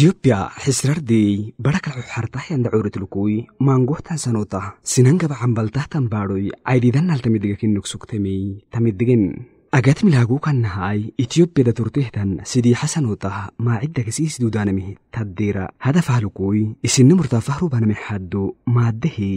ኢትዮጵያ ሕስረርደይ በረከልዑ ሓርታሕያን ዳዑርትልኩይ ማንጎህታን ሰኖታ ሲነንገባ ዓምበልታህ ተንባዶይ ኣይዲዳን አልተሚድገኪንክሱክተሜይ ተሚድግን agatmi laaguu kan naha'ay itiyoopiyaada turtehtan sidii xasanuutah maacidda kasiis duudaanamih taddiira hadafahlukuy isinna murtaafahru baname xaddu maaddahey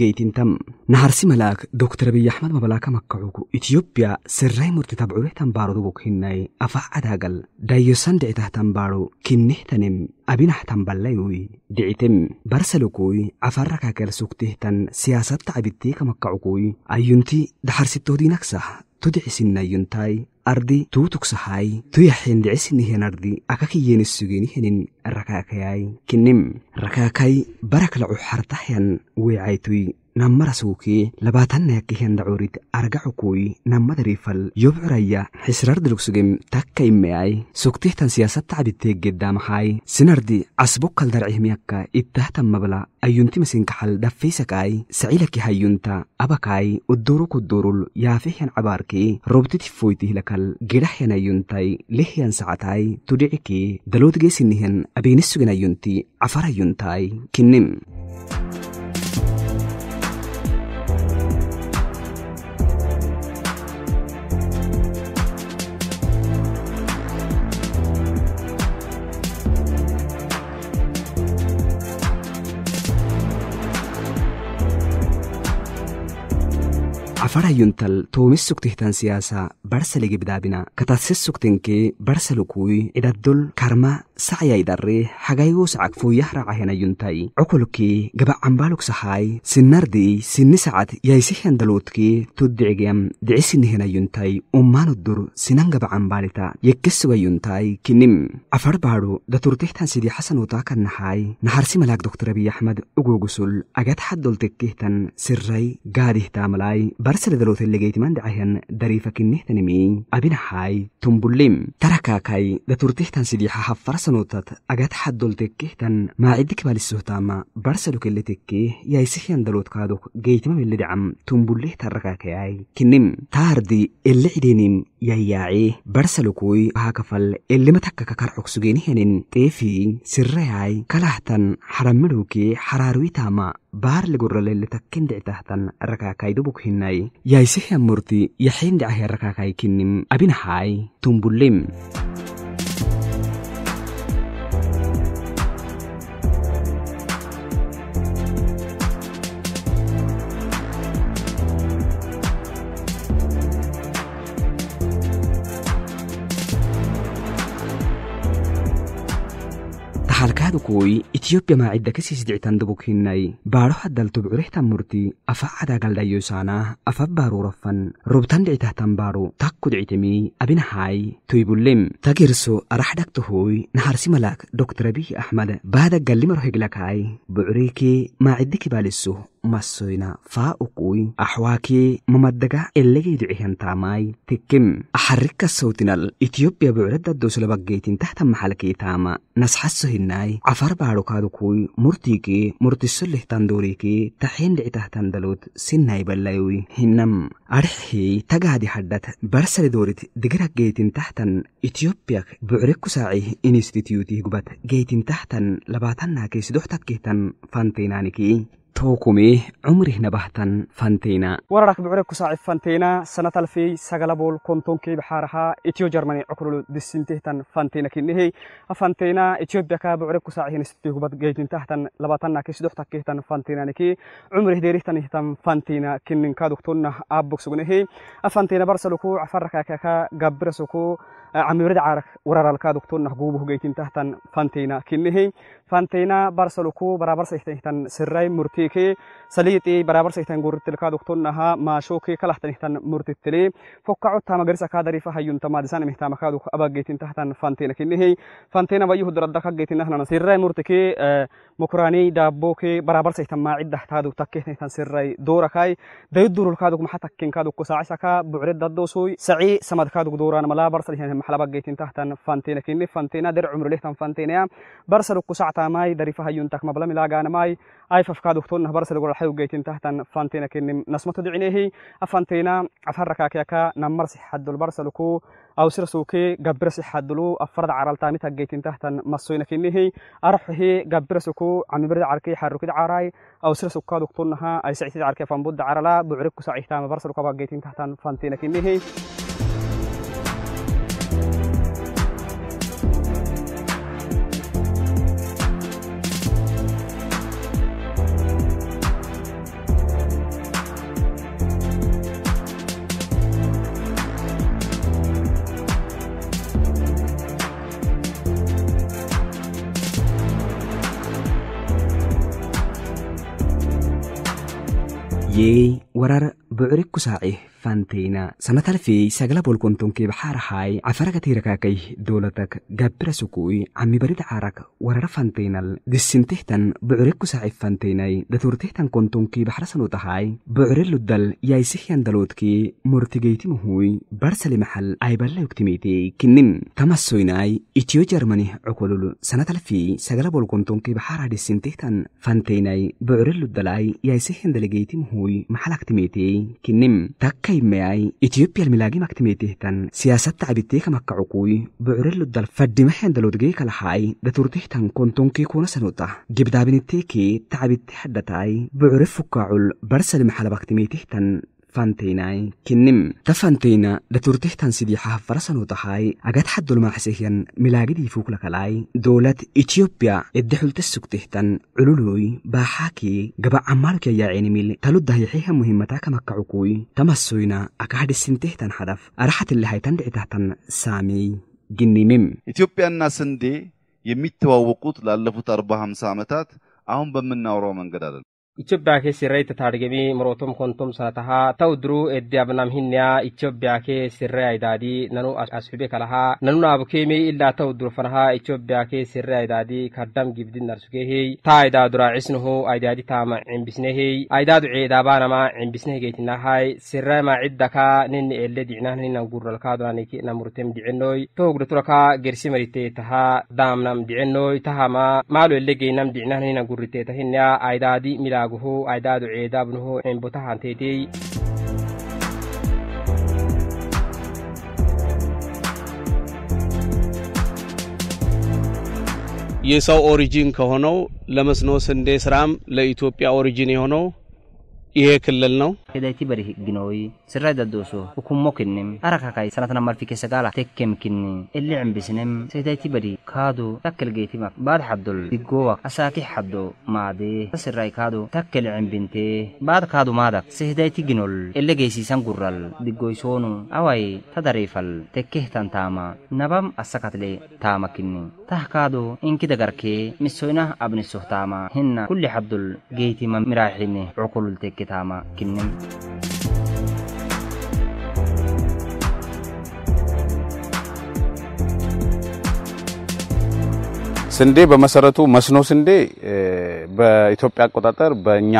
geytintam naharsi malaak doktor abiy axmed mabalaaka makacugu itiyoopiya sirray murti tabcurehtan baaruduguk hinnay afah cadaagal dayyosan dhicitahtan baaro kinnehtanem abinahtan ballayuy dhicitem barsalukuy afarra kaakel sugtehtan siyaasadta abitteeka makacukuy ayyunti daxarsitoodiinaksah todicisinayuntai ardi tuutuksahai tuyaxendicisiniheenardi akakiyeenisugenihinin rakaakayai kinim rakaakai barakla cuhartahen weecaitui namarasuuki labaatanayaki hendhacuurid argacukuy namadariifal yobcuraya xisrardilugsuge takkaimeay sugtihtan siyaasad tacbiteegeddamahay sinardi casbukal darcihmiyaka ittahtan mabla ayyuntimasinkaxal dhafaysakaay sacilaki hayyunta abakaay udurukuddurul yaafihyan cabaarkii robtitifoytihlakal gidhahyan ayyuntay lihyan sacataay tudhicikii daloodgeesinihan abeynisugan ayyunti cafar kinnim farayuntal toomissuktihtan siyaasa barsaligi bidaabina katasesuktenkee barsalukui cidhaddol karma sacyaidarre hagayoosacag fooyahraacahenayuntai cokolkee gabacanbaaluk sahaai sinardii sinisacad yaisihendaloodkee toddicigem dicisinehenayuntai ummaanudur sinan gabacanbaalita yekkesugayuntai kinim afar baadho daturtihtan sidii xasanotaakan naxaai naharsi malaag doktor abiy axmed ugogusul agad xaddoltekkehtan sirai gaadihtaamalaai kasaladalotan legaytiman dhacahan dariifakinehtanimin abinahay tumbulim tarakakai daturtihtan sidiixaha farsanotat agad xaddoltekkehtan maacidikbaalisohtaama barsalukelletekke yaisihiyan daloodkaadok geytimamele dhacam tumbuleh tarakakayai kinim taardi ele cidenim yayaace barsalukui hakafal elimatakkakakarxogsugeenihanin teefi sirrayay kalahtan xaramadhowke xaraaruitaama baar baarle gurralele takken dhictahtan rakaakaydu bukhinay yaisehian murti yaxiin dhicah rakaakaykinim abinahaay tumbulim kooy itiyoobiyamaa cidda kasiisdictan dubukinnay baadho haddaltub curihtan murti afa cadaagaldayosaanah afa baaruuraffan rubtan dhicitahtan baadhu takku dhicitemii abinahaay toybulem tagirso arax dhagtahoy naharsi malak doktor baada gallimaro heglakaay bucuriikee maaciddiki baalisso masoyna faa uquy axwaakee mamaddaga elegeydu cihantaamai tekem axarika sawtinal itiyobya bucrada doslabageytintahta maxalkeetaama nasxaso hinai cafar baadhokaadukuy murtiikee murtiso lehtandoorikee taxeen dhicitahtandalot sinai balayuy hinam adhexhey tagaadi hadhat barsalidorit digarageytintahtan itiyobiyak bocre kusaaci institutih gubat geytintahtan labaatanaakee sidoxtakehtan fanteenaanikii توكمي عمرهنا بحتن فانتينا وررك بعرك كساعد فانتينا سنة الفي سغلبول كونتون كي بحارها إتيو جرماني عقرو دسنته تن فانتينا كنهي فانتينا إتيو بيكا بعرك كساعد نستيهو بد جيتن تحتن لباتنا كي سدوح تكيه تن فانتينا نكي عمره ديريه تن هتن فانتينا كنن كادوكتونا أبوك سغنهي أفانتينا برسلوكو عفركا كاكا قبرسوكو عميرد عارك ورر الكادكتون نحبوب هجيتين تحتا فانتينا كنهي فانتينا برسلوكو برابر سيحتن سرعي مرتيكي سليتي برابر سيحتن تلكا دكتور نها ما شوكي كلحتن يحتن مرتتلي فوقعو تاما غرسا كادري فهيون تما دسان مهتاما كادوك أبا جيتين تحتا فانتينا كنهي فانتينا بيهو دردك جيتين نحن سرعي مرتكي آه، مكراني دابوكي برابر سيحتن ما عدة تادو تكيه نحن سراي دوركاي دايد دور الكادوك محتكين كادوك ساعسكا بعرد الدوسوي سعي سمد كادوك دورانا ملا برسل حلبة جيتين تحتن فانتينا كيني فانتينا در عمر ليه تان فانتينا برسلو قسعتا ماي دري فهيون تك مبلم لا غانا ماي اي ففكا دكتورنا برسلو قول حيو جيتين تحتن فانتينا كين نسمة دعنيه افانتينا أكيا كا نمر حد البرسلو كو او سر سوكي جبر سرسوكي حد لو افرد عرال تامي كين تحت مسوينا هي جبر قبرسكو عم برد عركي حرك دعاري او سر سرسوكا دكتورنا اي سعيد عركي فنبود عرلا بعرك بعركو تام برسلو كبا جيتين تحتن فانتينا كين كيني يي ورر بعرك ساعيه فانتينا سنة الفي سجل بولكون تنكي بحار هاي عفرك تيركاكي دولتك جبر سكوي عمي بريد عارك ورر فانتينال دسين تهتن بعرك سعيف فانتيناي دتور تهتن كنتنكي بحرسن وتهاي بعرل الدل يايسيحيان دلوتكي مرتجيتي مهوي برسل محل اي بلا يكتميتي كنن تمسويناي اتيو جرماني عقولو سنة الفي سجل بولكون تنكي بحار دسين تهتن فانتيناي بعرل الدلاي يايسيحيان دلجيتي مهوي محلك تميتي كنن تكي kaimeyay etiyopiyal milagimak timetehtan siyaasad tacabiteekamakka cukuy bucureludal fadhimaxendalodgeekalahaay daturtehtan kontonkee kuna sanota gebdaabiniteekee tacabite hadhatai bucure fukaacul barsalmaxalabak timetehtan فانتيناي كنم تفانتينا لترتيه تنسيدي حاف فرسن وتحاي أجد حد المعسيهن ملاجدي فوق لكلاي دولة إثيوبيا الدحل تسكتهتن علولوي باحاكي جبا عمالك يا عيني ميل تلد هيحيها مهمتا كما كعكوي تمسوينا أكاد السنتهتن حدف أرحت اللي هيتن دعتهتن سامي جنمم إثيوبيا الناس دي የሚተዋወቁት ላለፉት አርባ ሀምሳ ዓመታት አሁን በምናወራው መንገድ አይደለም። ኢትዮጵያ ሲረይ ተታድገቢ ምሮቶም ኮንቶም ሰነተሃ ተው ድሩ ኤዲ አብናም ሂንያ ኢትዮጵያ ኬ ሲረይ አይዳዲ ነኑ አስሑቤ ከለሃ ነኑ ናቡኬሜ ኢላ ተው ድሩ ፈነሃ ኢትዮጵያ ኬ ሲረይ አይዳዲ ካዳም ጊብድን ናርሱኬሄይ ታ አይዳ ዱራ ዒስንሁ አይዳዲ ታማ ዕንቢስነሄይ አይዳዱ ዔዳባናማ ዕንቢስነህ ጌትናሃይ ሲረይ ማ ዒዳካ ኒኒ ኤሌ ዲዕናህኒ ናንጉረልካ ዱናኔኬ ናሙርቴም ዲዕኖይ ተሆግደቱረካ ጌርሲ መሪቴተሃ ዳምናም ዲዕኖይ ታሃማ ማሉ ኤሌ ጌይናም ዲዕናህኒ ናንጉሪቴታ ሂንያ አይዳዲ ሚላ naaghu aydaadu ceedaabnuhu cinbutahanteetiy የሰው ኦሪጂን ከሆነው ለመስኖ ስንዴ ስራም ለኢትዮጵያ ኦሪጂን የሆነው dhiyee killal ነው ሄዳይቲ በሪ ህግኖይ ስራይ ዳዶሶ ሁኩሞ ክንም አረካካይ ሰናትና ማርፊ ከሰጋላ ተከም ክን እሊ ዕምብስንም ሰይዳይቲ በሪ ካዶ ታከል ጌቲ ማክ ባድ ሓዶል ዲጎዋ አሳኪ ሓዶ ማዴ ስራይ ካዶ ታከል ዕምብንቴ ባድ ካዶ ማዳክ ሰህዳይቲ ግኖል እለ ገይሲሰን ጉራል ዲጎይ ሶኑ አዋይ ተደሬፈል ተኬህታን ታማ ነባም አሰካትሌ ታማ ክኒ ታህ ካዶ እንኪ ደገርኬ ምሶይና አብንሶህ ታማ ህና ኩሊ ሓዶል ጌይቲ ማ ሚራሒኒ ዑኩሉል ተኬ kitaamaa kenname. ስንዴ በመሰረቱ መስኖ ስንዴ በኢትዮጵያ አቆጣጠር በእኛ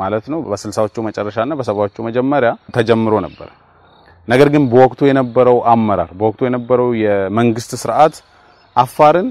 ማለት ነው በስልሳዎቹ መጨረሻና በሰባዎቹ መጀመሪያ ተጀምሮ ነበር። ነገር ግን በወቅቱ የነበረው አመራር በወቅቱ የነበረው የመንግስት ስርዓት አፋርን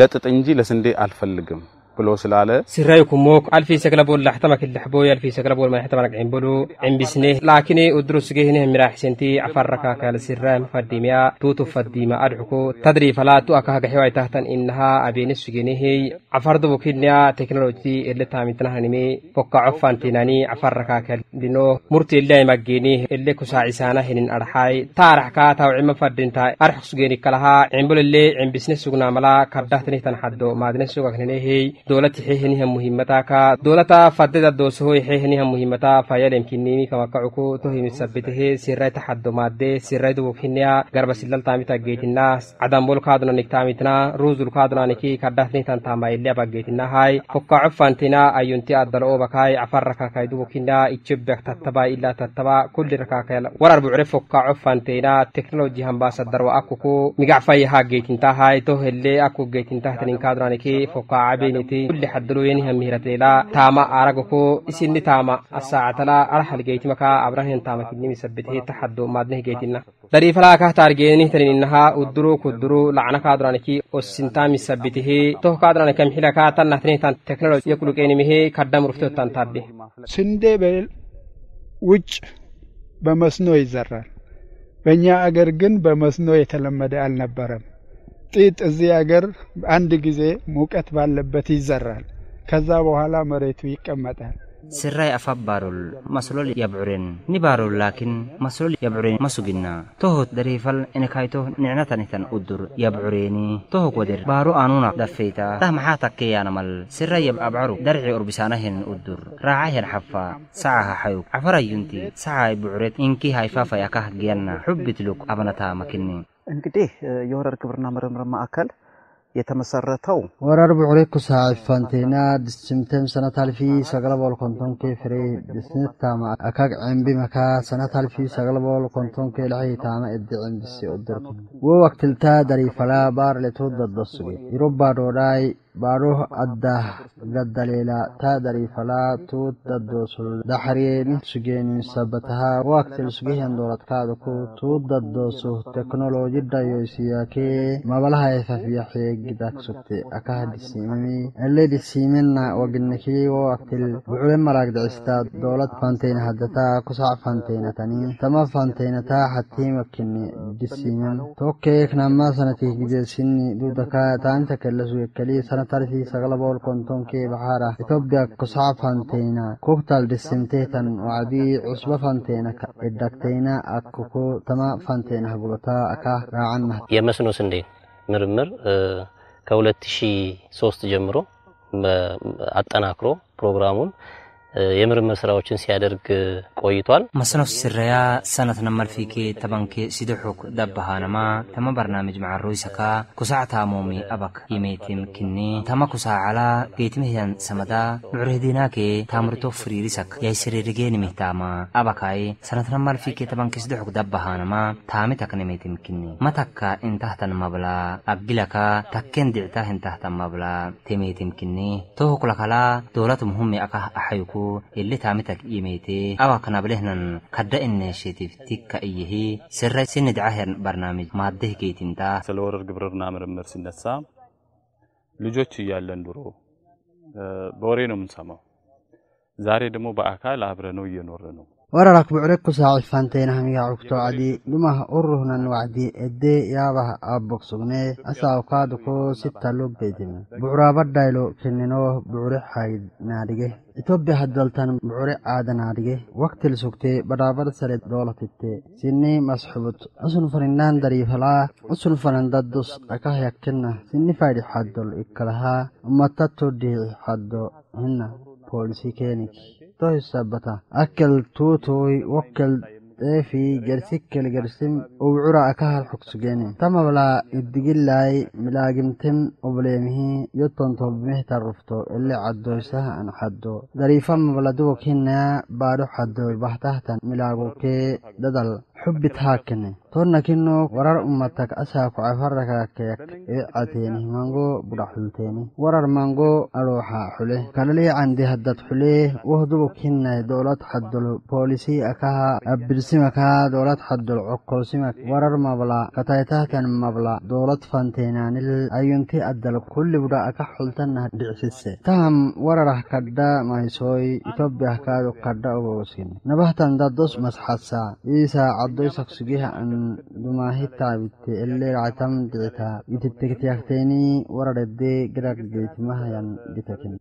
ለጥጥ እንጂ ለስንዴ አልፈልግም ብሎ ስላለ ስራይ ኩሞክ አልፊ ሰግለቦል ላሕተመክ ልሕቦይ አልፊ ሰግለቦል ማይ ሕተመ ረግዕን በሉ ዕምብስኔ ላኪኒ እድሩስጌ ህኒ ህሚራሕ ሰንቲ አፈረካ ካል ስራይ መፈዲሚያ ቱቱ ፈዲመ አድሑኮ ተድሪ ፈላቱ አካ ገሒዋይ ታህተን ኢነሃ አቤኒ ሱጌኔሄይ አፈርዶ ቦኪንያ ቴክኖሎጂ እለ ታሚትና ህንሜ ፎካ ዖፋንቲናኒ አፈረካ ካል ዲኖ ሙርቲ ኢላይ መጌኒ እለ ኩሳዒሳና ህንን አርሓይ ታርሕካ ታውዒመ ፈድንታ አርሕክ ሱጌኒ ከለሃ ዕምብል እሌ ዕምብስኔ ሱግና መላ ከዳህትኒህ ተንሓዶ ማድነ ሱጋክንኔሄይ دولتي حيهنها مهمتا كا دولتا فدد دوسهو حيهنها مهمتا فيلم كنيني كما كعكو تهم سبته سيرة تحد مادة سيرة دوك هنيا غرب سلال تامي تاقيتنا عدم بول كادنا نكتامتنا روز الكادنا نكي كدهني تان تاما إليا باقيتنا هاي فقا عفانتنا أيونتي أدلعو بكاي عفركا كاي دوك هنيا اتشبك تتبا إلا تتبا كل ركا كاي ورر بعرف فقا عفانتنا تكنولوجي هم باس الدروا أكوكو مقع فايها قيتنتا هاي توهلي أكو قيتنتا تنين كادنا نكي فقا عبينتي rabbi kulli haddulu yeni hamihirateela taama arago ko isinni taama asaacatala ara halgeytimakaa abrahen taama kinnimi sabbitee taxaddo maadne higeytinna dariifalaa kah taargeeni tanininaha udduru kudduru lacna kaadraniki ossintaami sabbitihee toho kaadranakam xilakaa tan nahtinitan teknoloji yakuluqeenimihee kaddam ruftottan ታቤ ስንዴ ውጭ በመስኖ ይዘራል። በእኛ አገር ግን በመስኖ የተለመደ አልነበረም። ጢጥ እዚህ ሀገር አንድ ጊዜ ሙቀት ባለበት ይዘራል። ከዛ በኋላ መሬቱ ይቀመጣል። ስራይ አፋባሩል ማስሎል ያብዑሬን ኒባሩል ላኪን ማስሎል ያብዑሬን ማሱግና ቶሆት ደሪፈል እነካይቶ ንዕናታኒተን ኡዱር ያብዑሬኒ ቶሆ ኮደር ባሮ አኑና ደፌታ ታህ መሓ ታኬያነመል ስራይ የብዓብዕሩ ደርዒ ኡርቢሳናህን ኡዱር ራዓህን ሓፋ ሰዓሃ ሓዩ ዓፈራዩንቲ ሰዓይ ብዑሬት እንኪ ሃይፋፋ ያካህ ግያና ሑቢትሉክ አብነታ መክኒ እንግዲህ የወረር ግብርና ምርምር ማዕከል የተመሰረተው ወረር ብዑሬ ኩሳዕ ፋንቴና ድስምተም ሰነት አልፊ ሰገለቦል ኮንቶንኬ ፍሬ ድስንታማ አካግ ዕምቢ መካ ሰነት አልፊ ሰገለቦል ኮንቶንኬ ልሐይ ታማ እድ ዕምቢሲ ኦደርኩ ወወክትልታ ደሪፈላ ባር ለቶ ደደሱጌ ይሮባ ዶዳይ بروح أده قدليلا تادري فلا توت ددوسل دحرين سجين سبتها وقت سجين دولت كادكو توت ددوسه تكنولوجي دايوسياكي ما بلها يثفي حيق داك سبتي أكاه دسيمي اللي دسيمنا وقنكي ووقت البعول مراك دعستاد دولت فانتين هدتا كسع فانتين تاني تما فانتين تا حتى مكني دسيمن توكيك نما جديد تانتك اللزو سنة tarfii sagala bool kontonkee bahara Itoophiyaa kusaa fanteena kuktal dhisimteetan wacdii cusba fanteena ka idagteena akkuku tama fanteena hagulataa aka raacanah የመስኖ ስንዴ ምርምር ከ2003 ጀምሮ አጠናክሮ ፕሮግራሙን የምርምር ስራዎችን ሲያደርግ ቆይቷል። መስኖፍ ስረያ ሰነት ነመልፊኬ ተበንኬ ሲድሑክ ደባሃነማ ተመ በርናምጅ መዓሮይሰካ ኩሳዕ ታሞሚ አበክ የሜቴም ክኒ ተመ ኩሳዓላ ጌትምህያን ሰመዳ ንዑርህዲናኬ ታምርቶ ፍሪሪሰክ ያይስሬርጌ ንምህታማ አበካይ ሰነት ነመልፊኬ ተበንኬ ሲድሑክ ደባሃነማ ታሚ ተክነሜቴም ክኒ መተካ እንታህተን መብላ አግለካ ተኬን ድዕታ እንታህተን መብላ ቴሜቴም ክኒ ቶሁኩለከላ ዶለት ሙሁም አካህ አሐይኩ tokko illee taamita yimeetee awa kana bilehnan kadda inneeshitiif tikka iyyihii sirra sinni dicah barnaamij ማደህ ጌቲንታ ስለ ወረር ግብርና ምርምር ሲነሳ ልጆች እያለን ድሮ በወሬ ነው የምንሰማው። ዛሬ ደግሞ በአካል አብረ ነው እየኖረ ነው። wararak bucre ku saaci faanteeynahan yaa cugtoocadi uruhnan wacdi edee yaabah aabok sugnee asaawkaada ko si talo beedime keninoo bucre xayd naadhige itoobiya haddaltan bucre caada naadhige waktil sugtee badhaabad sale dhoolatitte sinii masxubud usun faninnaan dariifalaa usun fanandadus akah yakkinna sinni faydhi xaddol ikalahaa ummatatto dhiici xaddo hinna poolisikeenik تهسبتا أكل توتوي وكل في جرسك الجرسم وعرا أكهل حكسجيني تم بلا الدجلاي ملاجمتم وبليمه يطن طبمه ترفتو اللي عدو سه أن حدو ظريفا مبلا دوك هنا بارو حدو بحتهتن ملاجوكي ددل حبت هاكني تورنا كنو ورر أمتك أساك عفرك كيك إعتيني إيه مانغو برحلتيني ورر مانغو أروحا حلي كان لي عندي هدد حلي وهدو كنا دولات حد البوليسي أكاها أبرسمك دولات حد العقل سمك ورر مبلا كان مبلا دولات فانتينان الأيونتي أدل كل برا أكا حلتنا دعسيسي تهم ورر كدا ما يسوي يتوبيه كادو كدا أبوسين نبهتن دادوس مسحسا إيسا codoysaqsugeha aan dumaahitaabitte elleeracatam dhicitaa itetekatiyaqteenii wararhedee garaqgeytimahayan dhitaken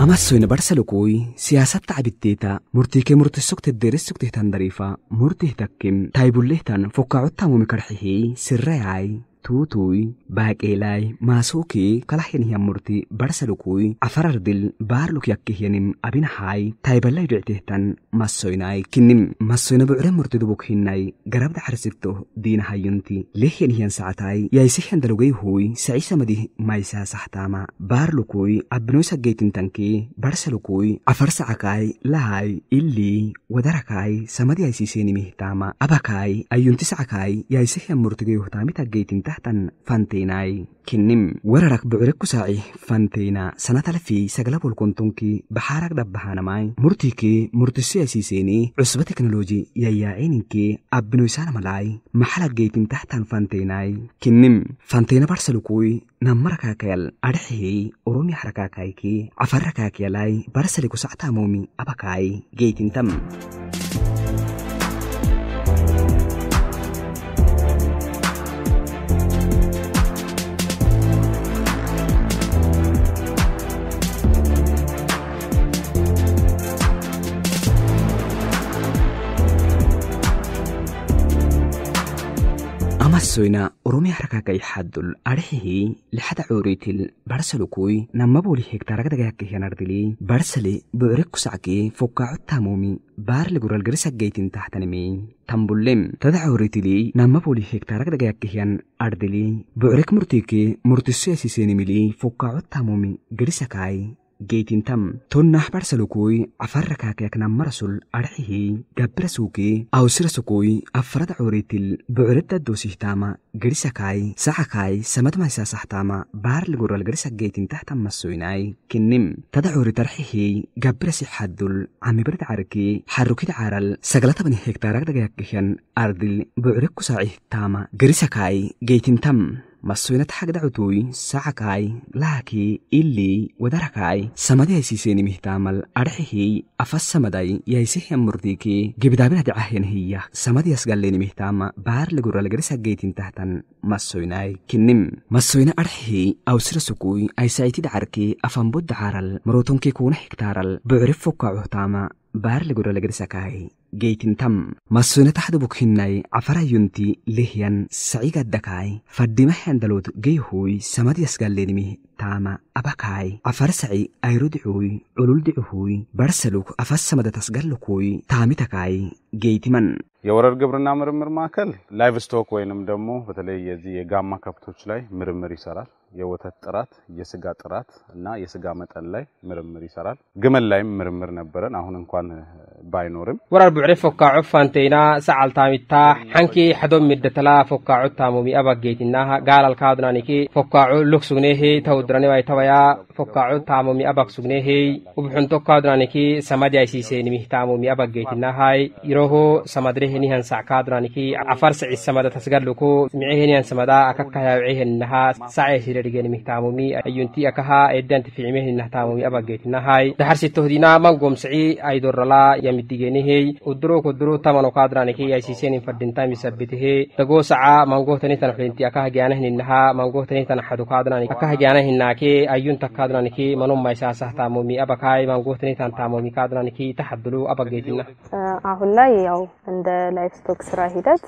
Amassoo hin barsa lokooyi siyaasatti abitteetaa murtii kee murtii murteessokte deeressokte tan dariifaa murtii takkeem taayibullee tan fokkaa'otta muume karxihee sirra yaayi. tuutuy baaqeelay maasuuki kalahinihyan murti barsalukuy afarardil baarluk yakkihyanim abinahay taybalay dhictihtan masoynay kinim masoyna masoynabucre murtidubuk hinay garabda xarsittoh diinahayunti lehyanihyan sacatay yaisihyan dalugayhuy sacisamadih maysaasaxtaama baarlukuy abinoysageytintankii barsalukuy afarsacakay lahay ilii wadarakay samadi aysiisenimihtaama abakay ayuntisacakay yaisihyan murtigayuhtaamitaggeytinta kahtan fantiinai kinnim wararak bucirek kusaaci fantiina sanatalfi saglabolkontonki baxaarak dabbahanamai murtiike murtisiasiseeni cusba teknoloji yayaacininke abbinoisaanamalai maxalageytin tahtan fantiinai kinnim fantina barsalukui namarakakayal adhexihei oromi harakakaiki cafarakakayalai barsalikusacatamoomi abakai geytintam barsoyna oromee harakakai xaddul adhihii lixada cooriitil barsalukui namabuli hektaragdagayakahiyanardili barsali bucre kusacki fokaacu taamumi baarli guralgarisagaytin tahtanimi tambulem tada cooriitilii namabuli hektaragdagayakihiyan ardili bucrek murtiike murtisoyasiseenimili fokaacu taamumi garisakai geetintam tonnah barsalukui afarakaakayaknan marasul arxihi gabrasuki awsirasukui afrada curitil bucureda dosihtaama gerisakaai saxakaai samadmaisasaxtaama baarligural gerisak geetintahtan masoinai kinnim tada curitarxihi gabrasi xaddul camibarda carki xarukida caral sagalatabani hektaaragdagayakkihan ardil bucurekusaaxihtaama gerisakaai geetintam ma suynad xagdhacutuy saacakaay lahakii ilii wadarakaay samadihaysiiseeni mihtaamal samaday afasamaday yaysihem murdiikii gebidaaminad cahenhiya samadiyas galleeni mihtaama baarliguralgarisagaytin tahtan masoynaay kinim masoyna adhaxihii awsira aysaitid carkii afambodda caaral maruutonkii kuuna xigtaaral bucri foka cuhtaama baarle godolegedsakahay geytintam masune taxda bukhinnai cafarayunti lehyan sacigaddakaai fadhimahandalod geyhuy samadyasgalenimi taama abakaai cafarsaci ayrodicuy cululdicuhuy barsaluk afassamadatasgallukuy taamitakai geytiman የወረር ግብርና ምርምር ማዕከል ላይቭ ስቶክ ወይንም ደግሞ በተለይ የዚህ የጋማ ከብቶች ላይ ምርምር ይሰራል። የወተት ጥራት፣ የስጋ ጥራት እና የስጋ መጠን ላይ ምርምር ይሰራል። ግመል ላይም ምርምር ነበረን፣ አሁን እንኳን ባይኖርም ወራር ብዕሪ ፎካዑ ፋንቴና ሰዓልታሚታ ሓንኪ ሕዶም ሚደተላ ፎካዑ ታሙሚ አባጌቲናሃ ጋላልካድናኒኪ ፎካዑ ሉክ ሱግኔሄ ተውድረኒ ባይተባያ ፎካዑ ታሙሚ አባክ ሱግኔሄ ውብሑንቶ ካድናኒኪ ሰማድ ያይሲሴኒሚህ ታሙሚ አባጌቲና ሃይ ይሮሆ ሰማድሬሄኒህን ሳዕካድናኒኪ አፋር ስዒት ሰመደ ተስጋልኩ ሚዕሄኒያን ሰመዳ አካካያውዒሄንናሃ ሳዕየሽሪ iradigen mihtamumi ayuntiakaha edanti ficimehninahtamumi abageytinahay daharsitohdina mangomsci aydorala yamidigenehey uduro kuduro tamano kadraneke aysisenin fadintami sabitehe dagosaca mangohtanitan xulentiakaha gyanahninnaha mangohtanitan xadu kadran akaha gyanahinake ayunta kadraneke manumaisasah tamumi abakai mangohtanitan tamumi kadraneke taxadulu abageytina አሁን ላይ ያው እንደ ላይቭ ስቶክ ስራ ሂደት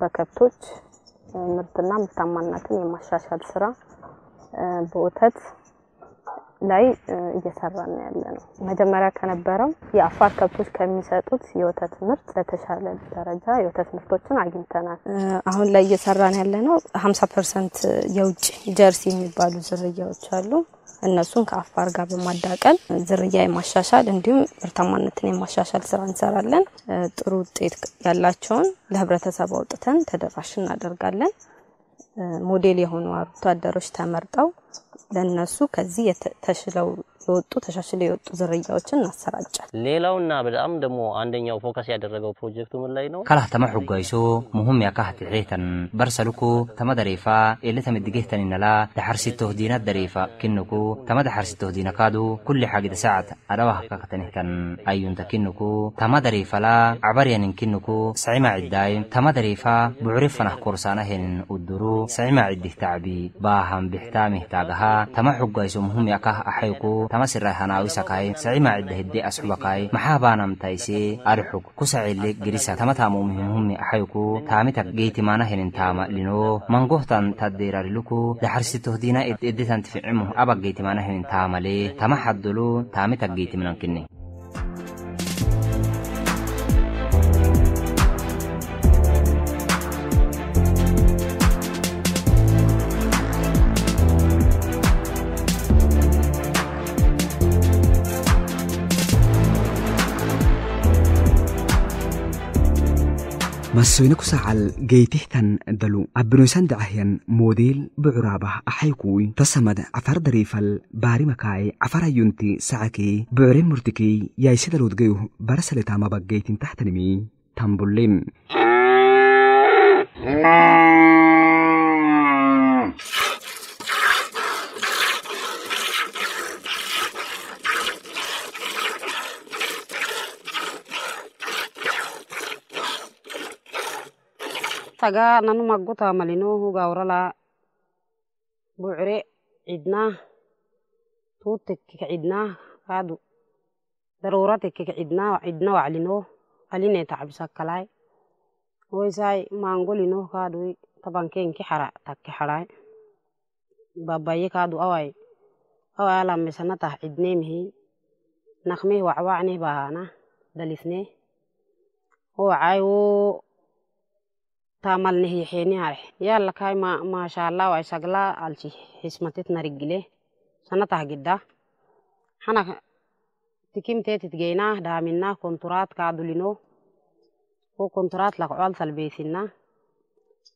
በከብቶች ምርትና ምርታማነትን የማሻሻል ስራ በወተት ላይ እየሰራን ያለ ነው። መጀመሪያ ከነበረው የአፋር ከብቶች ከሚሰጡት የወተት ምርት በተሻለ ደረጃ የወተት ምርቶችን አግኝተናል። አሁን ላይ እየሰራን ያለ ነው ሀምሳ ፐርሰንት የውጭ ጀርሲ የሚባሉ ዝርያዎች አሉ እነሱን ከአፋር ጋር በማዳቀል ዝርያ የማሻሻል እንዲሁም ምርታማነትን የማሻሻል ስራ እንሰራለን። ጥሩ ውጤት ያላቸውን ለህብረተሰብ አውጥተን ተደራሽ እናደርጋለን። ሞዴል የሆኑ አርብቶ አደሮች ተመርጠው ለእነሱ ከዚህ ተሽለው የወጡ ተሻሽለው የወጡ ዝርያዎችን እናሰራጫል። ሌላውና በጣም ደግሞ አንደኛው ፎከስ ያደረገው ፕሮጀክቱ ምን ላይ ነው? ካላህ ተማ ሑጋይሶ ሙሁም ያካህት ዒተን በርሰልኩ ተመ ደሬፋ ኤለተም ድጌህተን ነላ ዳሐርሲቶህ ዲናት ደሬፋ ኪንኩ ተመ ዳሐርሲቶህ ዲና ካዱ ኩል ሓጊደ ሰዓት አደዋህ ካከተንህተን አዩንተ ኪንኩ ተመ ደሬፈላ ዓበርያንን ኪንኩ ስዒማ ዒዳይ ተመ ደሬፋ ብዑሪፈናህ ኮርሳናሄንን ኡድሩ ስዒማ ዒዲህ ታዕቢ ባሃም ብሕታሚህ ታገሃ ተመ ሑጋይሶ ሙሁም ያካህ አሐይኩ tama siraa hanaawisa sacima cidda hedde asxubaqay maxaa baanamtaysee arixug kusacile gerisa tamatamu muhimhumni axayku taamita geytimaana henin taama lino mangohtan taddeerariluku daxarsitohdina eddetan tificimuh aba geytimaana henin taamale tama xaddulu taamita geytimnankine masoynaku saacal geytihkan dalu abinoysan dacahyan moodeel bucuraabah axaykui tasamad cafar dariifal baarimakai cafarayunti sacakii bucre murtikii yaisidaludgayu barasalitaamadba geytintaxtanimi tambulim tagaa nanu maggutaa malinoohu gawrala bucre cidnaa tuu tekke kacidnaa kaadu daruura tekke kacidnaa cidna waclinoo aline tacbisakkalai woisai maangolinoo kaadui tabankenki hara takke harai babaye kaadu awai awai alammesanatah cidneemihi nakmeh wacwacneh bahana dalisneh wo wacai wo taamal nehi xeni are yalla kay ma mashallah way sagla alchi hismatit narigile sanata gidda hana tikim teetit geyna daamina konturaat kaadulino wo konturaat lak cool salbeysina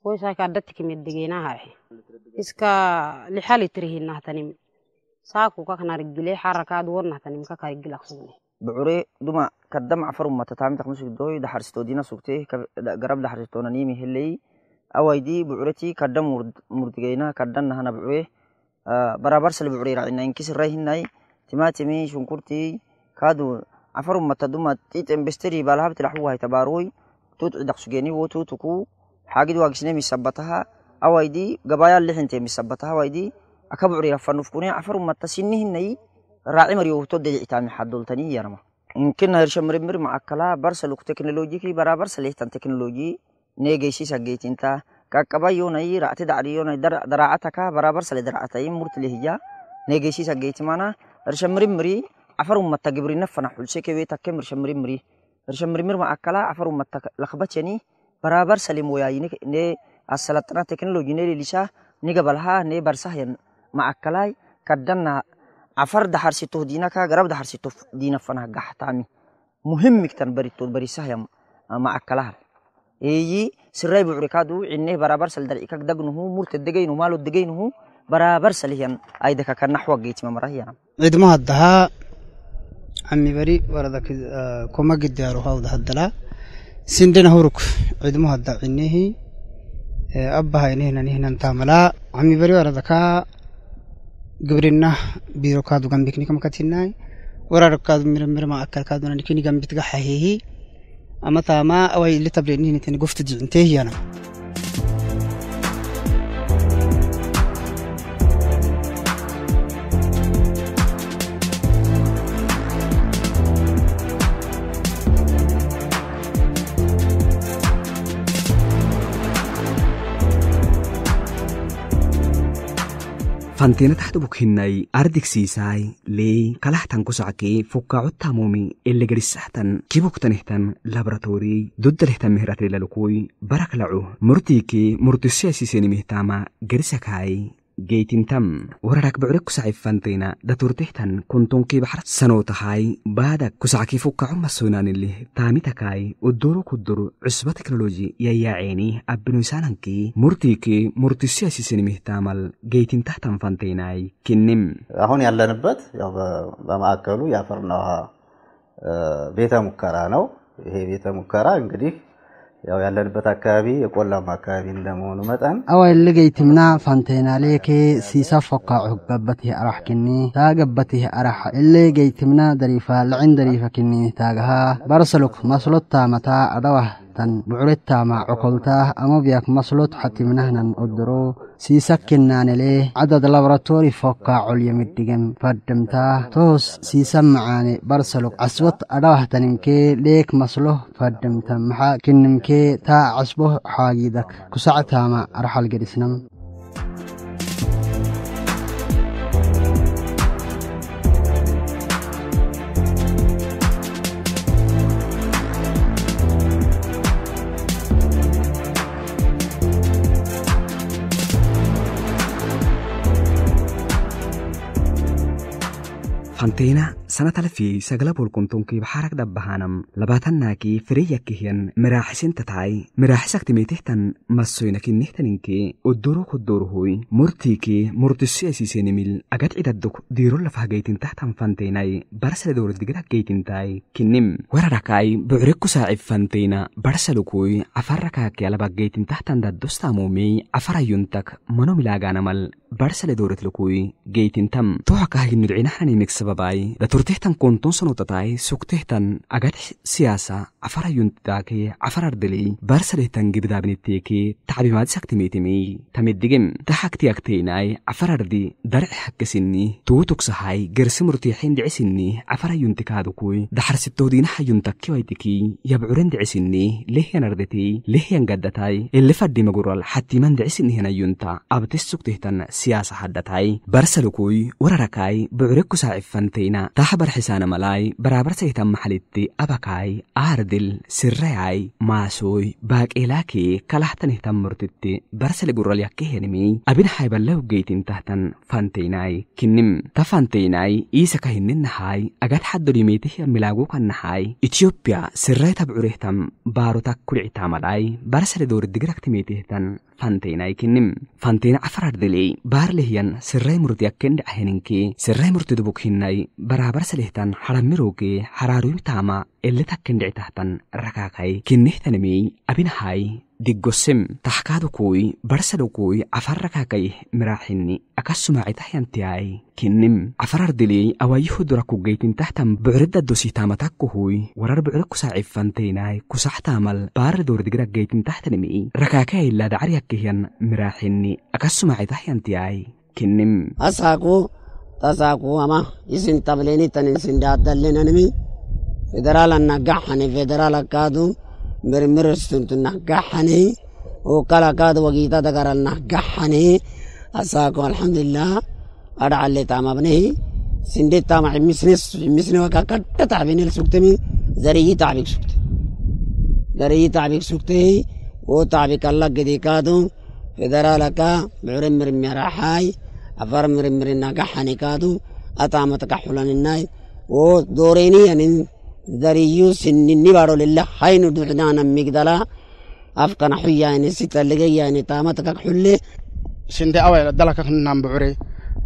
woisaka adda tikimedde geyna hare iska lixa litrihinahtaniim saaku kaknarigile xara kaad wonnahtanim kakarigilak sugne bucuree duma kaddam cafaru matataami taqnusugdoy daxarsistoodina sugtee garab daxarsistoonaniimi helleyi awaydii bucureti kaddam murdigeyna kaddanahana bucuree barabarsal bucuree racinayin kisirrayhinay timaatimi shunkurtii kaadu cafaru mata duma xiixen besteri baalhabti laxuwahay tabaarooy tuuxi daqsugeeni woo tuutuku xaagid waagisne misabataha awaydii gabaayaan lixintee misabataha awaydii aka bucuree rafanufkune cafaru mata sinni hinayi راعي مريو تودي إتامي حدولتني يرما يمكن هرش مرمر مع كلا برسل تكنولوجي كي برا برسل إتام تكنولوجي نيجيشي سجيت أنت كاكبا يوني رأت دعريون در دراعتك برا برسل دراعتين مرت لهجا نيجيشي سجيت معنا هرش مرمري عفر أمة تجبرين نفنا حول شيء كوي تكمل هرش هرش مرمر مع كلا عفر أمة برا برسل موياينك نه السلطنة تكنولوجي نيليشا نيجا بالها نيبرسهين مع كلاي كدنا عفر دحر سيتوه دينك غرب دحر سيتوه دينا فنا غحتامي مهم كتن بريتو بريسه يم ما أكلها إيه سرّي بعركادو إنه برابر سل دريك هو مرت دقينه مالو هو برابر سليان أيدك كان نحو جيت ما مرهيا عيد ما هدها عمي بري وردك كوما قد هاو ده هدلا سندنا هورك عيد ما هدها إنه أبها إنه نهنا تاملا عمي بري وردك ግብርና ቢሮ ካዱ ጋምቢክኒ ከምከትናይ ወራር ካዱ ምርምር ማእከል ካዱ ናንኪኒ ጋምቢትጋ ሓሂሂ ኣመታማ ወይ ልተብልኒ ንትን ጉፍቲ ድዕንቴ እያና hantina taxtabukhennai ardegsiisai lee kalaxtan kusacakee fukkaacottamoomi elegerisahtan kibuktanehtan laboratorii doddalehtan mehratrelalukuy barak laco murtiikee murtisiasisenimehtaama gerisakai geytintam wararak bucre kusacifanteyna daturtehtan kontonkiibaxra sanotahay baada kusackifukaco masoynanilih taamitakai udoro kudur cusba teknoloji yayaaceeni abinoysanankii murtiiki murtisiasisinimih taamal geytintahtan fanteyናይ ኪንም አሁን ያለንበት በማዕከሉ የአፈርና ውሃ ቤተ ሙከራ ነው። ይሄ ቤተ ሙከራ እንግዲህ ያው ያለንበት አካባቢ የቆላማ አካባቢ እንደመሆኑ መጠን አዋይ ልገይትምና ፋንቴናሌኬ ሲሳፎካ ዑገበት አራሕክኒ ታገበት አራሕ እሌገይትምና ደሪፋ ልዕን ደሪፈክኒ ታግሃ በርሰሉክ መስሎታ መታ አደዋህ tan bucuritama cokoltaah ama biyak maslud xatimnahnan odoro siisakinaaneleh cadad laboratori foka colyamiddigan fadhamtaah toos siisa macaane barsalog casbad adhawahtaninkee leek masloh fadhamta maxaa kinimkee taa casboh xaagiidak kusactaama arxalgedhisnam Container sanatalfii sagala bulkuntunkii baxarak dhabahanam labaatanaakii fireyakkihiyan miraaxisintataai miraaxisaktimitihtan massoynakinihtaninkii udduru kudduruhui murtiikii murtisiasisenimil agad cidaduk diirolafahageytintahtan fanteenai barsale dowraddigidakgeytintai kinnim wararakai bucrekku saacibfanteyna barsalukui afarakaakya labaggeytintahtan daddostaamumii afarayuntak manomilaagaanamal barsale dowratlukui geytintam tohakahaginudcinahanimik sababai datur sukteh tan konton sono tatai sukteh tan agate afaraayuntaakee afarardelei barsadehtan gibdaabinitteekee taxabimaadisaktimeetemei tameddigem taxaktiyakteynai afarardi darcehakkesinni tuutuksahay gersimurtiixin dhicisini afaraayuntikaadukui daxarsitoodiinaxayuntakkiwaitikii yabcuren dhicisini lehiyanardetei lehiyan gaddatai elefadhimagural xatiman dhicisinihinayunta abtesuktehtan siyaasa hadhatai barsalukui wararakai bucurekusaaciffanteyna taxa barxisaana malai baraabarsaytan maxalitti abakai aarde badil sirrayay maasoy baaqeelaakee kalahtanehtan murtitti barsale gurralyakkehenimi abin haybalahugeytintahtan fanteynaay kinnim ta fanteynaay iisakahinninnahaay agad xaddolimeetehya milaagukannahaay itiyopya sirray tabcurehtam baarotak kudhicitaamadaay barsale doordigragtimeetehtan fanteynaay kinnim fanteyna afarardiley baarlehyan sirray murtiyakkendhacaheninke sirray murtidubukhinnay baraabarsalehtan xadhamirooge xaraaruytaama eletakendhicitahtan ahaan rakakai kinihtanimi abinahai diggosem tahkaadukui barsadukui afarakakai miraxini akasumacitahyantiai kinim afarardili awayihudrakugeytintahtan bucrida dositaamatakuhui warar bucre kusaacifanteinai kusaxtaamal baaradoordigira geytintahtanimi rakaakailadacaryakkihyan miraxini akasumacitahyantiai kinim asaaku tasaaku ama isin tablenitanin sindaaddallenanimi فدرالا نجحني فدرالا كادو مرمرستون تنجحني وكلا كادو وجيتا دكارا نجحني أساكو الحمد لله أدعى اللي تام ابنه سندي تام مسنس مسنس وكا كتة تعبين السكتمي زريه تعبك سكت زريه تعبك سكتي وتعبك الله قدي كادو فدرالا كا مرمر مراحاي أفرمر مرمر نجحني كادو أتامتك حلان الناي ودوريني يعني dariyyuu sinni barolilla haynu ducdaanan migdalaa afkana xuyyaani sitaligayaani taamadkak xulle sinde awayla dalakak ninaan bucure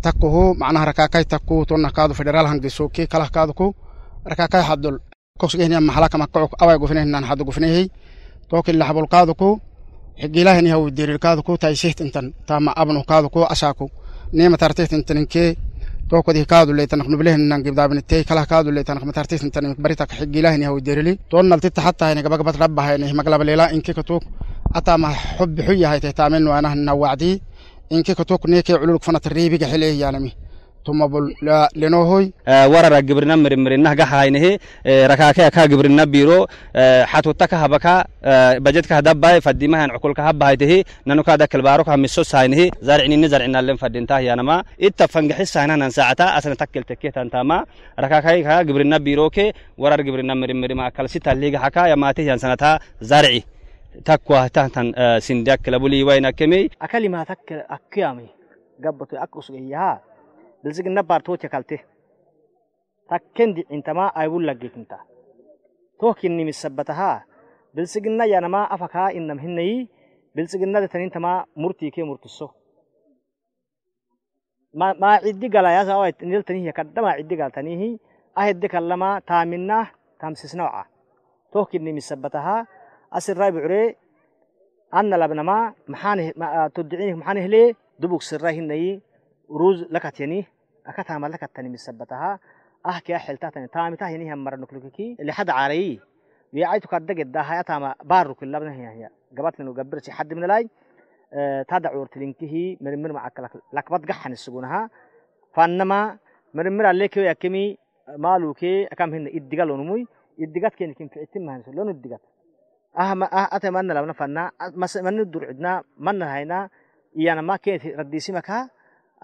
takkuhu macnaha rakaakay takku tonakaadu federal hangdisuuki kalahkaaduku rakaakay xadul koksgehniya maxalakamakacuk away gufnehnan xadu gufnehey tookilaxabulkaaduku xigiilaheniyahu diriirkaaduku taysihtintan taama abnuhkaaduku asaaku niima توكدي كادو لي تنخ نبلهن نان قبدا بن تي كلا كادو لي تنخ متارتيس انت بريتا كحق الله ني هو ديرلي تون نلت حتى هنا قبا قبا ربها هنا مقلب ليلا انك كتوك اتا ما حب حيه هي تهتامن وانا نوعدي انك كتوك نيكي علولك فنت الريبي قحليه يا يعني لمي تمبل لا لنهوي آه، ورر جبرنا مرمرنا جها هينه آه، ركاكة كا جبرنا بيرو آه، حتو تكه بكا بجت كه دبا فديما هن عقول كه بهايته نانو كذا كلبارو كه مسوس هينه زرعني نزرع إن اللهم فدينته يا نما إتفنج حس هنا نساعتا أصلا تكل تكيه تنتا ما ركاكة كه جبرنا بيرو كه ورر جبرنا مرمر ما كل ستة حكا يا ماته ينسنتها زرعي تكوه تهتن سندك لبولي وينك أكلمة تك أكيامي قبطي أكوس إياها ብልጽግና ፓርቲዎች ካልቴ ታከንዲ ዒንተማ አይቡላ ጌክንታ ቶኪኒ ሚሰበተሃ ብልጽግና ያነማ አፈካ እነም ህነይ ብልጽግና ደተኒንተማ ሙርቲኬ ሙርትሶ ማዕዲ ገላያሳ እንልተኒህ የከደማ ዕዲ ጋልተኒህ አሄድ ከለማ ታሚና ታምስስነውዓ ቶኪኒ ሚሰበተሃ አስራይ ብዑሬ አነ ለብነማ ትድዕኒ መሓንህሌ ድቡቅ ስራይ ህነይ روز لكت يعني أكتها ملكت تاني مثبتها أه كي حلتها تاني تامي تاه يعني هم مرنك لكي اللي حد عري بيعيتو كدق ده هيا تام بارك الله بنه هي قبلت لنا قبرت حد من لاي آه، تدع ورتلينكه مرمر معك لك لك بتجحن السجونها فانما مرمر عليك يا كمي مالوكي أكم هن إدقال ونموي إدقات كين كين في إتم هنسول لون إدقات أهم أتمنى لو نفنا مس من الدور عندنا من هنا يعني ما كين رديسي مكها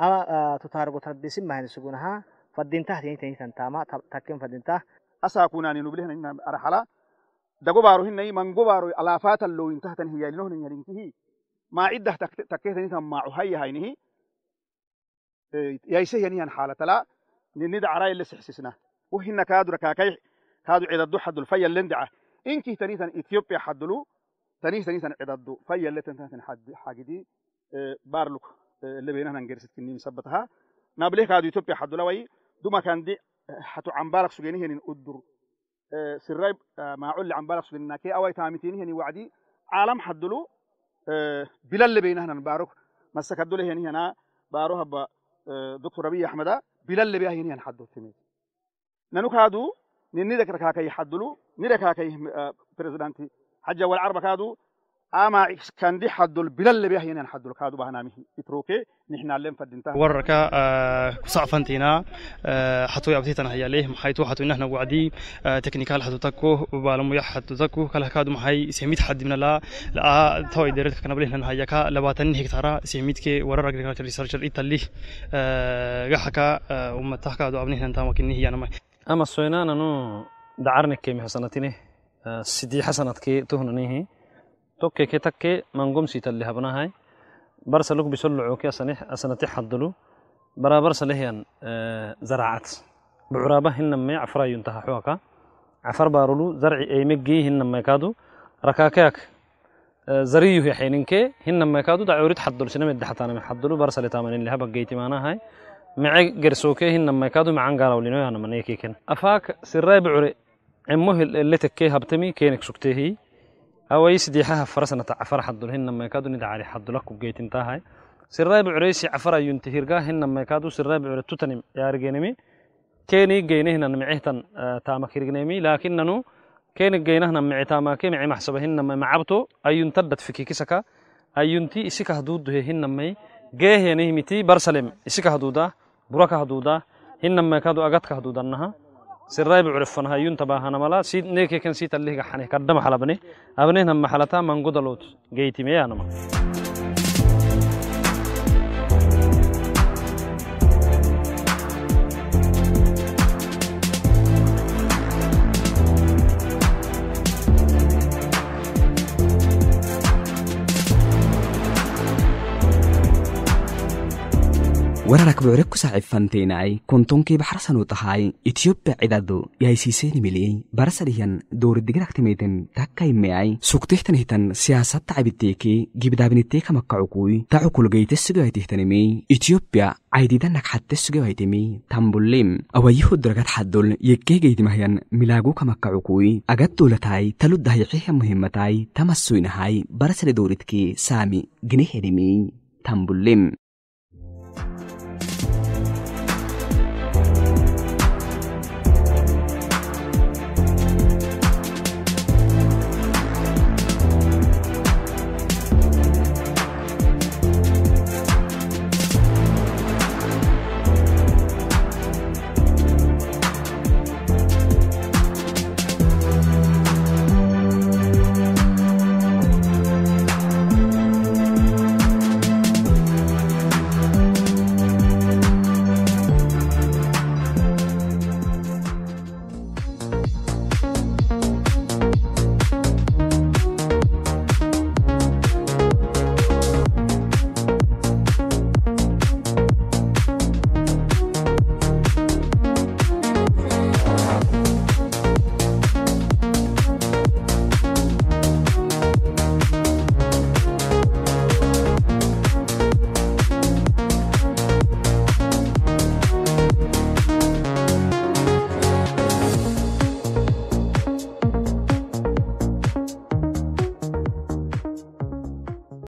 أما تتارغو تردسي ما هنسوغونها فدينته تيني تيني تنتاما تكين فدينته أسا كوناني نبلهن إن أرحلا دقو بارو هن من قو بارو ألافات اللو انتهى تنهي يلنهن يلنكه ما عده تكيه تيني تنما عهي هينه يايسه ينهي حالة لا ندع راي اللي سحسسنا وهن كادر كاكي كادر إذا دو حد الفيا اللندعة إنكي تنيثا إثيوبيا حدلو تنيثا تنيثا عددو فيا اللي تنتهي حاجدي بارلوك اللي هنا نجرسة كني مثبتها نابليك هذا يتوبيا حدو لوي دوما كان دي حتو عمبالك سجيني هنين قدر سراي ما عل عمبالك سجيني كي أوي تامتيني هني وعدي عالم حدلو بلا اللي بينا هنا نبارك مسك حدو هني هنا باروها ب دكتور ربيع أحمد بلا اللي بيها هني حدو تمي نانوك هادو نين نيدك ركاكي حدلو نيدك ركاكي بريزدانتي آه، حجة والعربة كادو اما كان دي حد البلد اللي بيها ينين حد الكاد وبهنا مه يتروكي نحن علم فدين تا ورك آه صعب انتينا آه حطوا يا بتيتنا هي ليه محيطوا حطوا نحن وعدي آه تكنيكال حطوا تكو وبالمو يح حطوا تكو كل هكاد محي سميت حد من لا لا توي ديرت كنا بلي هنا هيكا لباتن هيك ترى سميت كي ورا رك ديكا ريسيرشر ايتلي آه غحكا آه ام تحكا دو ابني هنا تامك ني هي انا ما اما سوينا انا نو دعرنك كيمه سنتينه آه سيدي حسنتك تهنني توكي كي تكي منقومسي تلي هبناهاي برسا لوك بيسلعو كي أسنح أسنتي حضلو برا برسا لهيان آه زراعات بعرابة هنما عفرا ينتهى حواكا عفر بارولو زرعي أي مجي هنما يكادو ركاكاك آه زريو هي حينينكي هنما يكادو دعوريت حضلو سينما يدحتانا من حضلو برسا لتامنين لها أنا كن أفاك عمه اللي هبتمي كينك أويس ديحها فرسنا تعفر حدو هن ما يكادو ندعى حدو لكو جيت انتهاي سرّاي بعريسي عفر ينتهير جاه هن ما يكادو سرّاي بعرة تتنم يا رجينمي كيني جينه هنا معهتن آه، تاما كيرجنمي لكن نو كيني جينه هنا مع تاما كي مع محسبه هن ما معبتو أيون تدت في كيسكا أيون تي إسكا هدود هن ما جاه يعني متي برسلم إسكا هدودا بركة هدودا هن ما يكادو أجت كهدودا نها سرائب عرفنها يون تباها نملا سيد نيكي كان سيد الليه حاني كردم حلبني أبنين هم حلتا من قدلوت جيتي ميا wararag bucure ku saaxiibfantaynacay kontonkii baxarsanuu tahay itiobiya cidadu yahay siiseeni miliyey barasarihan dowradigaragtimaytan takkaimeay sugtihtan hitan siyaasad tacabiteekee gibdaabiniteekamakacukuy tacukulgayte sugawaytihtanimey itiobiya caydidanak xatte sugawaytimi tambulim awayihu dragad xaddol yekeegaytimahayan milaagu kamakacukuy agadulatay taludahayaxiha muhimatay tamasuynahay barasari dowridkee saami ginehedimey tambulim